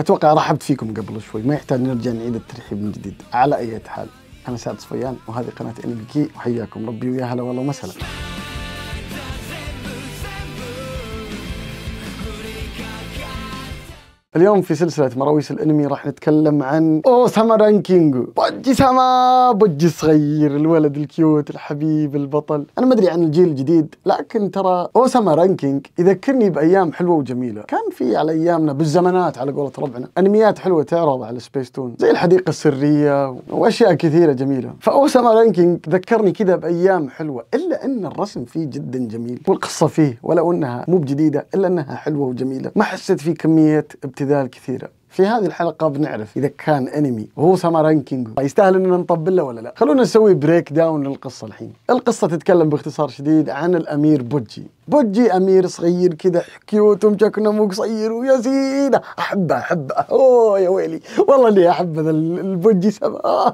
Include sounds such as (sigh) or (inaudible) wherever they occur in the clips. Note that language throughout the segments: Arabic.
اتوقع رحبت فيكم قبل شوي ما يحتاج نرجع نعيد الترحيب من جديد على اي حال انا سعد صفيان وهذه قناه بي كي وحياكم ربي ويا هلا والله ومسهلا اليوم في سلسلة مراويس الانمي راح نتكلم عن اوساما رانكينجو بوجي سما بوجي الصغير الولد الكيوت الحبيب البطل انا ما ادري عن الجيل الجديد لكن ترى اوساما رانكينج يذكرني بايام حلوة وجميلة كان في على ايامنا بالزمنات على قولة ربعنا انميات حلوة تعرض على سبيس تون زي الحديقة السرية واشياء كثيرة جميلة فاوساما رانكينج ذكرني كذا بايام حلوة الا ان الرسم فيه جدا جميل والقصة فيه ولو انها مو بجديدة الا انها حلوة وجميلة ما حسيت فيه كمية ابتداء الجدال كثيرة في هذه الحلقة بنعرف إذا كان أنمي وهو سامارا كينجو يستاهل أننا نطبل له ولا لا خلونا نسوي بريك داون للقصة الحين القصة تتكلم باختصار شديد عن الأمير بوجي بوجي أمير صغير كذا كيوت ومشكنا مو قصير ويا زينة أحبه أحبه أوه يا ويلي والله إني أحب هذا البوجي سما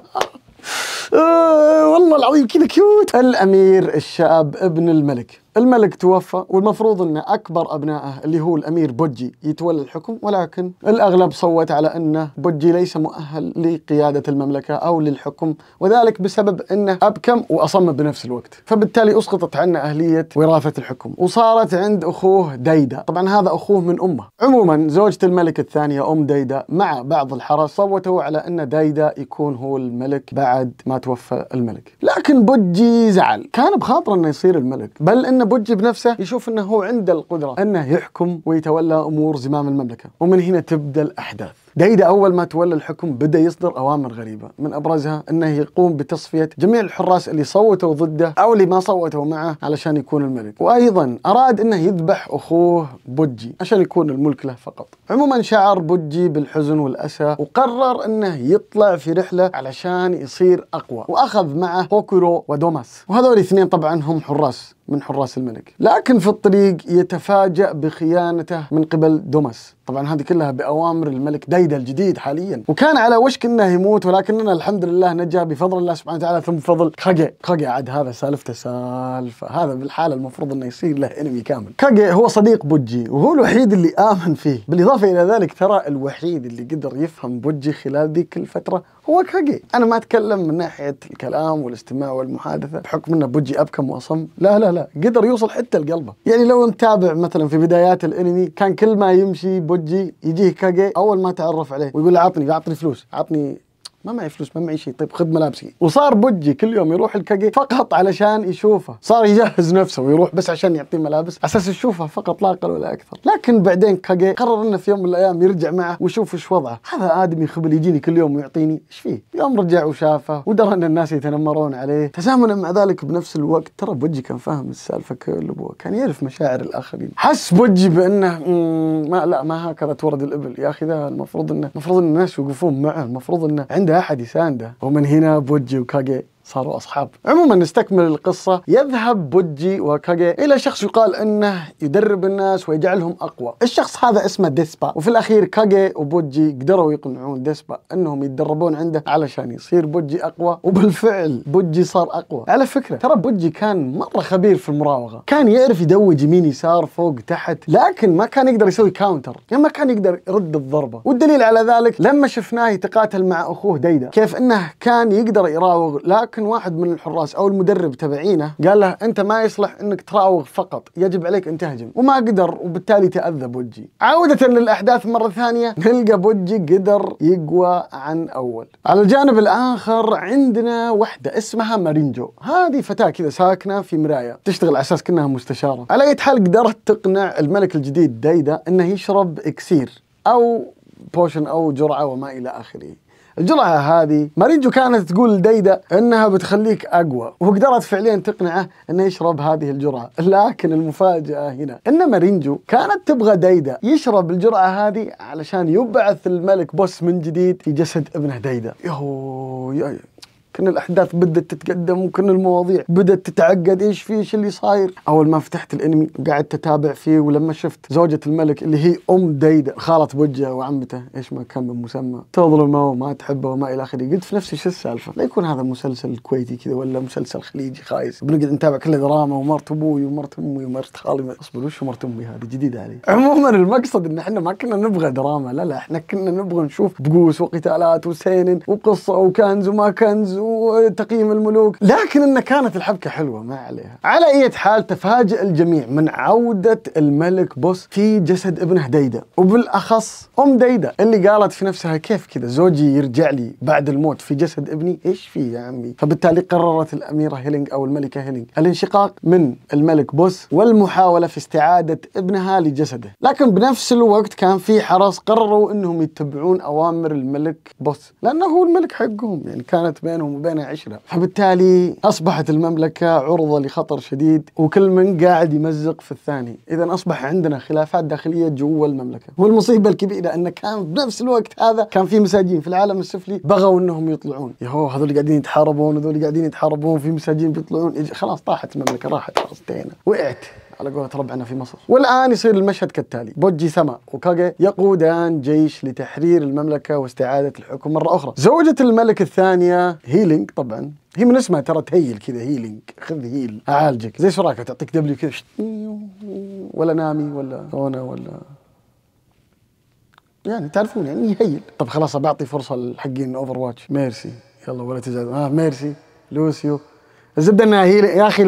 (laughs) والله العظيم كذا كيوت الأمير الشاب ابن الملك الملك توفى والمفروض ان اكبر ابنائه اللي هو الامير بوجي يتولى الحكم ولكن الاغلب صوت على انه بوجي ليس مؤهل لقياده المملكه او للحكم وذلك بسبب انه ابكم واصم بنفس الوقت فبالتالي اسقطت عنه اهليه وراثه الحكم وصارت عند اخوه ديدا طبعا هذا اخوه من امه عموما زوجة الملك الثانيه ام ديدا مع بعض الحرس صوتوا على ان ديدا يكون هو الملك بعد ما توفى الملك لكن بوجي زعل كان بخاطره انه يصير الملك بل إن ان بوجي بنفسه يشوف انه هو عنده القدره انه يحكم ويتولى امور زمام المملكه ومن هنا تبدا الاحداث دايدا أول ما تولى الحكم بدأ يصدر أوامر غريبة من أبرزها أنه يقوم بتصفية جميع الحراس اللي صوتوا ضده أو اللي ما صوتوا معه علشان يكون الملك وأيضا أراد أنه يذبح أخوه بوجي عشان يكون الملك له فقط عموما شعر بوجي بالحزن والأسى وقرر أنه يطلع في رحلة علشان يصير أقوى وأخذ معه هوكورو ودوماس وهذول الاثنين طبعا هم حراس من حراس الملك لكن في الطريق يتفاجأ بخيانته من قبل دوماس طبعا هذه كلها باوامر الملك ديدا الجديد حاليا وكان على وشك انه يموت ولكننا الحمد لله نجا بفضل الله سبحانه وتعالى ثم بفضل كاجي كاجي عاد هذا سالفته سالفه هذا بالحاله المفروض انه يصير له انمي كامل كاجي هو صديق بوجي وهو الوحيد اللي امن فيه بالاضافه الى ذلك ترى الوحيد اللي قدر يفهم بوجي خلال ذيك الفتره هو كاجي انا ما اتكلم من ناحيه الكلام والاستماع والمحادثه بحكم ان بوجي ابكم واصم لا لا لا قدر يوصل حتى لقلبه يعني لو نتابع مثلا في بدايات الانمي كان كل ما يمشي بوجي يجيه كاجي اول ما تعرف عليه ويقول له عطني عطني فلوس عطني ما معي فلوس ما معي شيء طيب خذ ملابسي وصار بجي كل يوم يروح الكاجي فقط علشان يشوفه صار يجهز نفسه ويروح بس عشان يعطيه ملابس اساس يشوفه فقط لا اقل ولا اكثر لكن بعدين كاجي قرر انه في يوم من الايام يرجع معه ويشوف ايش وضعه هذا ادمي خبل يجيني كل يوم ويعطيني ايش فيه يوم رجع وشافه ودرى ان الناس يتنمرون عليه تزامنا مع ذلك بنفس الوقت ترى بجي كان فاهم السالفه كله كان يعرف مشاعر الاخرين حس بجي بانه ما لا ما هكذا تورد الابل يا اخي ذا المفروض انه المفروض ان الناس يوقفون معه المفروض انه عنده ده أحد يسانده ومن هنا بوجي وكاجي صاروا أصحاب عموما نستكمل القصة يذهب بودجي وكاجي إلى شخص يقال أنه يدرب الناس ويجعلهم أقوى الشخص هذا اسمه ديسبا وفي الأخير كاجي وبودجي قدروا يقنعون ديسبا أنهم يتدربون عنده علشان يصير بودجي أقوى وبالفعل بودجي صار أقوى على فكرة ترى بودجي كان مرة خبير في المراوغة كان يعرف يدوج يمين يسار فوق تحت لكن ما كان يقدر يسوي كاونتر يعني ما كان يقدر يرد الضربة والدليل على ذلك لما شفناه يتقاتل مع أخوه ديدا كيف أنه كان يقدر يراوغ لكن لكن واحد من الحراس او المدرب تبعينه قال له انت ما يصلح انك تراوغ فقط يجب عليك ان تهجم وما قدر وبالتالي تاذى بوجي عوده للاحداث مره ثانيه (laughs) نلقى بوجي قدر يقوى عن اول على الجانب الاخر عندنا وحده اسمها مارينجو هذه فتاه كذا ساكنه في مرايه تشتغل على اساس كانها مستشاره على اي حال قدرت تقنع الملك الجديد دايدا انه يشرب اكسير او بوشن او جرعه وما الى اخره الجرعة هذه مارينجو كانت تقول لديدا انها بتخليك اقوى وقدرت فعليا تقنعه انه يشرب هذه الجرعة لكن المفاجأة هنا ان مارينجو كانت تبغى ديدا يشرب الجرعة هذه علشان يبعث الملك بوس من جديد في جسد ابنه ديدا يهو يا كان الاحداث بدت تتقدم وكان المواضيع بدت تتعقد ايش في ايش اللي صاير اول ما فتحت الانمي وقعدت اتابع فيه ولما شفت زوجة الملك اللي هي ام ديدا خالة وجهه وعمته ايش ما كان بالمسمى تظلمه وما تحبه وما الى اخره قلت في نفسي شو السالفه لا يكون هذا مسلسل كويتي كذا ولا مسلسل خليجي خايس بنقعد نتابع كله دراما ومرت ابوي ومرت امي ومرت خالي اصبر وش مرت امي هذه جديده علي عموما المقصد ان احنا ما كنا نبغى دراما لا لا احنا كنا نبغى نشوف بقوس وقتالات وسينن وقصه وكنز وما كنز وتقييم الملوك لكن أن كانت الحبكة حلوة ما عليها على أي حال تفاجئ الجميع من عودة الملك بوس في جسد ابنه ديدا وبالأخص أم ديدا اللي قالت في نفسها كيف كذا زوجي يرجع لي بعد الموت في جسد ابني إيش في يا عمي فبالتالي قررت الأميرة هيلينج أو الملكة هيلينج الانشقاق من الملك بوس والمحاولة في استعادة ابنها لجسده لكن بنفس الوقت كان في حرس قرروا أنهم يتبعون أوامر الملك بوس لأنه هو الملك حقهم يعني كانت بينهم بينهم وبينها عشرة فبالتالي أصبحت المملكة عرضة لخطر شديد وكل من قاعد يمزق في الثاني إذا أصبح عندنا خلافات داخلية جوا المملكة والمصيبة الكبيرة أن كان بنفس الوقت هذا كان في مساجين في العالم السفلي بغوا أنهم يطلعون يهو هذول قاعدين يتحاربون هذول قاعدين يتحاربون في مساجين بيطلعون خلاص طاحت المملكة راحت خلاص انتهينا وقعت على قولة ربعنا في مصر والآن يصير المشهد كالتالي بوجي سما وكاغي يقودان جيش لتحرير المملكة واستعادة الحكم مرة أخرى زوجة الملك الثانية هيلينج طبعا هي من اسمها ترى تهيل كذا هيلينج خذ هيل اعالجك زي سراكة تعطيك دبليو كذا ولا نامي ولا رونا ولا يعني تعرفون يعني يهيل طب خلاص بعطي فرصه للحقين اوفر واتش ميرسي يلا ولا تزعل آه ميرسي لوسيو الزبده انها هي يا اخي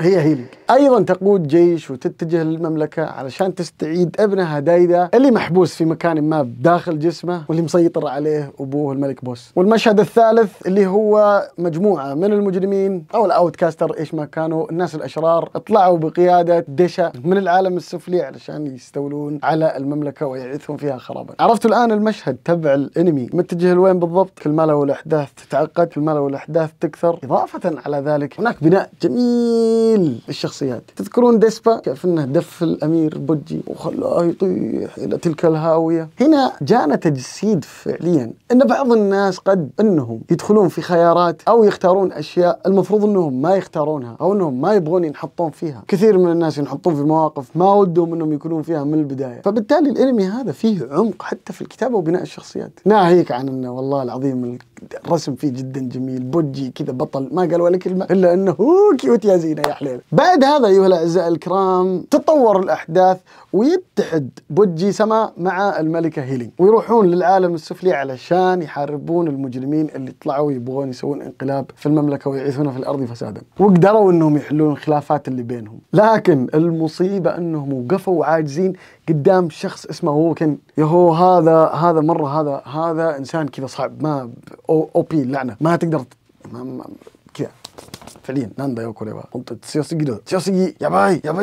هي هيلينج ايضا تقود جيش وتتجه للمملكه علشان تستعيد ابنها دايدا اللي محبوس في مكان ما داخل جسمه واللي مسيطر عليه ابوه الملك بوس والمشهد الثالث اللي هو مجموعه من المجرمين او الاوتكاستر ايش ما كانوا الناس الاشرار طلعوا بقياده دشا من العالم السفلي علشان يستولون على المملكه ويعيثون فيها خرابا عرفتوا الان المشهد تبع الانمي متجه لوين بالضبط كل ما له الاحداث تتعقد كل ما له الاحداث تكثر اضافه على ذلك هناك بناء جميل للشخص الشخصيات تذكرون ديسبا كيف انه دف الامير بودي وخلاه يطيح الى تلك الهاويه هنا جانا تجسيد فعليا ان بعض الناس قد انهم يدخلون في خيارات او يختارون اشياء المفروض انهم ما يختارونها او انهم ما يبغون ينحطون فيها كثير من الناس ينحطون في مواقف ما ودهم انهم يكونون فيها من البدايه فبالتالي الانمي هذا فيه عمق حتى في الكتابه وبناء الشخصيات ناهيك عن انه والله العظيم الرسم فيه جدا جميل بوجي كذا بطل ما قال ولا كلمه الا انه كيوت يا زينه يا حليل بعد هذا ايها الاعزاء الكرام تتطور الاحداث ويتحد بوجي سما مع الملكه هيلين ويروحون للعالم السفلي علشان يحاربون المجرمين اللي طلعوا يبغون يسوون انقلاب في المملكه ويعيثون في الارض فسادا وقدروا انهم يحلون الخلافات اللي بينهم لكن المصيبه انهم وقفوا عاجزين قدام شخص اسمه هو كان يا هو هذا هذا مره هذا هذا انسان كذا صعب ما او بي اللعنه ما تقدر كذا فعليا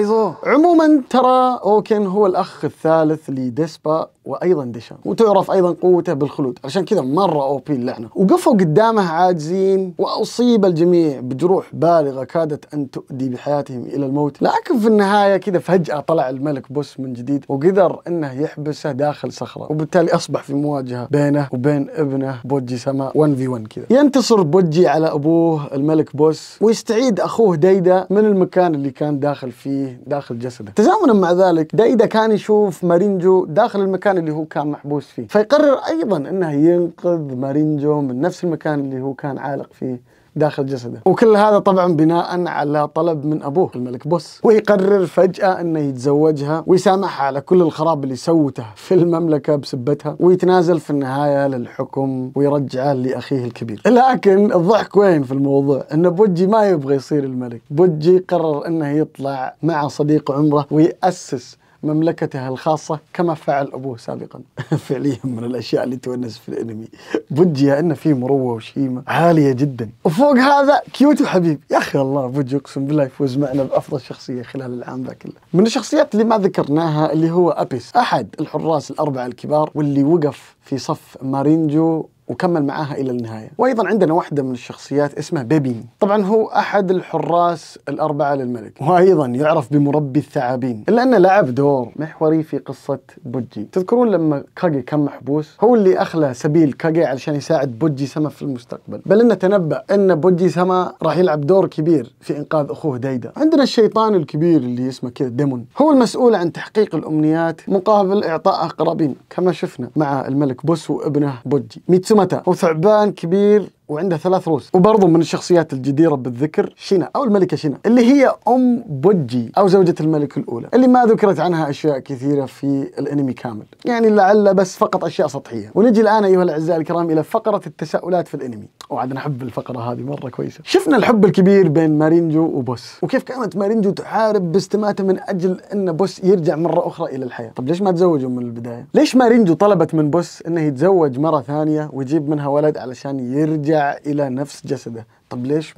زو عموما ترى اوكن هو الاخ الثالث لديسبا وايضا ديشان وتعرف ايضا قوته بالخلود عشان كذا مره او بي اللعنه وقفوا قدامه عاجزين واصيب الجميع بجروح بالغه كادت ان تؤدي بحياتهم الى الموت لكن في النهايه كذا فجاه طلع الملك بوس من جديد وقدر انه يحبسه داخل صخره وبالتالي اصبح في مواجهه بينه وبين ابنه بوجي سما 1 في 1 كذا ينتصر بوجي على ابوه الملك بوس ويستعيد أخوه ديدا من المكان اللي كان داخل فيه داخل جسده تزامنا مع ذلك ديدا كان يشوف مارينجو داخل المكان اللي هو كان محبوس فيه فيقرر أيضا أنه ينقذ مارينجو من نفس المكان اللي هو كان عالق فيه داخل جسده وكل هذا طبعا بناء على طلب من أبوه الملك بوس ويقرر فجأة أنه يتزوجها ويسامحها على كل الخراب اللي سوته في المملكة بسبتها ويتنازل في النهاية للحكم ويرجعه لأخيه الكبير لكن الضحك وين في الموضوع أن بوجي ما يبغى يصير الملك بوجي قرر أنه يطلع مع صديق عمره ويأسس مملكتها الخاصة كما فعل أبوه سابقا (laughs) فعليا من الأشياء اللي تونس في الأنمي بوجيا أنه فيه مروة وشيمة عالية جدا وفوق هذا كيوت وحبيب يا أخي الله بوجي أقسم بالله يفوز معنا بأفضل شخصية خلال العام ذا كله من الشخصيات اللي ما ذكرناها اللي هو أبيس أحد الحراس الأربعة الكبار واللي وقف في صف مارينجو وكمل معاها الى النهايه وايضا عندنا واحده من الشخصيات اسمها بيبين طبعا هو احد الحراس الاربعه للملك وايضا يعرف بمربي الثعابين الا انه لعب دور محوري في قصه بوجي تذكرون لما كاجي كان محبوس هو اللي اخلى سبيل كاجي علشان يساعد بوجي سما في المستقبل بل انه تنبأ ان بوجي سما راح يلعب دور كبير في انقاذ اخوه دايدا عندنا الشيطان الكبير اللي اسمه كذا ديمون هو المسؤول عن تحقيق الامنيات مقابل اعطاء اقربين كما شفنا مع الملك بوس وابنه بوجي ميتسوما متى وثعبان كبير وعنده ثلاث رؤوس وبرضه من الشخصيات الجديرة بالذكر شينا أو الملكة شينا اللي هي أم بوجي أو زوجة الملك الأولى اللي ما ذكرت عنها أشياء كثيرة في الأنمي كامل يعني لعل بس فقط أشياء سطحية ونجي الآن أيها الأعزاء الكرام إلى فقرة التساؤلات في الأنمي وعاد نحب الفقرة هذه مرة كويسة شفنا الحب الكبير بين مارينجو وبوس وكيف كانت مارينجو تحارب باستماتة من أجل أن بوس يرجع مرة أخرى إلى الحياة طب ليش ما تزوجوا من البداية؟ ليش مارينجو طلبت من بوس أنه يتزوج مرة ثانية ويجيب منها ولد علشان يرجع الى نفس جسده طب ليش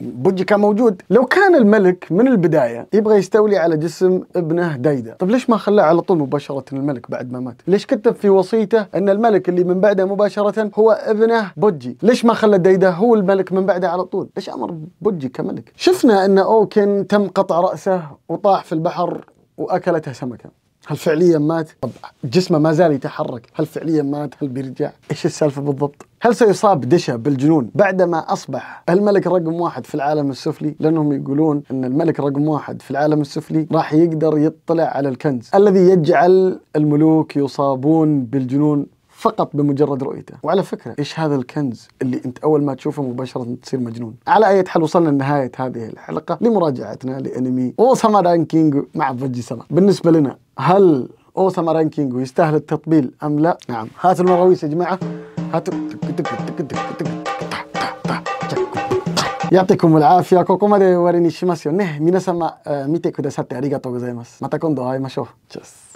بوجي كان موجود لو كان الملك من البدايه يبغى يستولي على جسم ابنه دايدا طب ليش ما خلاه على طول مباشره الملك بعد ما مات ليش كتب في وصيته ان الملك اللي من بعده مباشره هو ابنه بوجي ليش ما خلى دايدا هو الملك من بعده على طول ليش امر بوجي كملك شفنا ان اوكن تم قطع راسه وطاح في البحر واكلته سمكه هل فعليا مات؟ طب جسمه ما زال يتحرك، هل فعليا مات؟ هل بيرجع؟ ايش السالفه بالضبط؟ هل سيصاب دشا بالجنون بعدما اصبح الملك رقم واحد في العالم السفلي؟ لانهم يقولون ان الملك رقم واحد في العالم السفلي راح يقدر يطلع على الكنز الذي يجعل الملوك يصابون بالجنون فقط بمجرد رؤيته وعلى فكرة إيش هذا الكنز اللي أنت أول ما تشوفه مباشرة تصير مجنون على أي حال وصلنا لنهاية هذه الحلقة لمراجعتنا لأنمي أوساما رانكينج مع فجي سما بالنسبة لنا هل أوساما رانكينج يستاهل التطبيل أم لا نعم هاتوا المراويس يا جماعة هاتوا يعطيكم العافية كوكوما دي وريني شيماسيو نه مينا سما آه، ميتي كوداساتي أريغاتو غزايماس ماتا كوندو هاي ماشو تشس